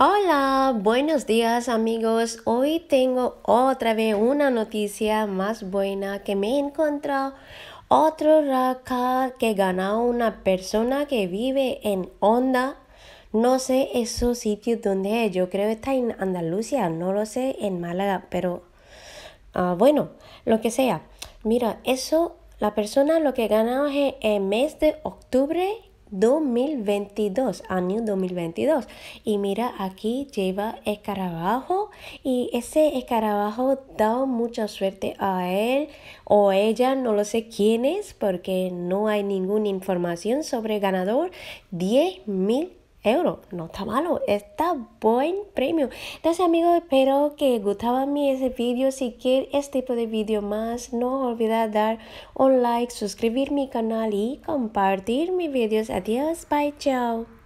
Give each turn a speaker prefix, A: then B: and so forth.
A: Hola, buenos días amigos. Hoy tengo otra vez una noticia más buena que me he encontrado otro raca que ganó una persona que vive en Onda. No sé esos sitios donde es. yo creo que está en Andalucía, no lo sé en Málaga, pero ah, bueno, lo que sea. Mira, eso la persona lo que ganó es el mes de octubre 2022, año 2022. Y mira, aquí lleva escarabajo y ese escarabajo da mucha suerte a él o ella, no lo sé quién es porque no hay ninguna información sobre ganador. 10 mil Euro, No está malo, está buen premio. Entonces amigos, espero que gustaba mi ese vídeo. Si quieres este tipo de vídeo más, no olvides dar un like, suscribir mi canal y compartir mis vídeos. Adiós, bye, chao.